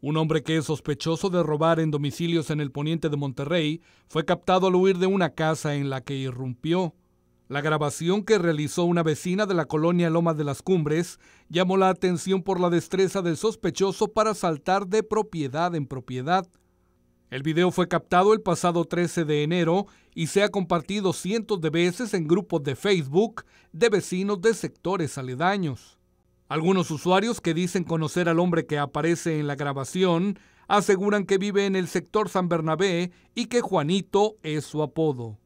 Un hombre que es sospechoso de robar en domicilios en el poniente de Monterrey fue captado al huir de una casa en la que irrumpió. La grabación que realizó una vecina de la colonia Lomas de las Cumbres llamó la atención por la destreza del sospechoso para saltar de propiedad en propiedad. El video fue captado el pasado 13 de enero y se ha compartido cientos de veces en grupos de Facebook de vecinos de sectores aledaños. Algunos usuarios que dicen conocer al hombre que aparece en la grabación aseguran que vive en el sector San Bernabé y que Juanito es su apodo.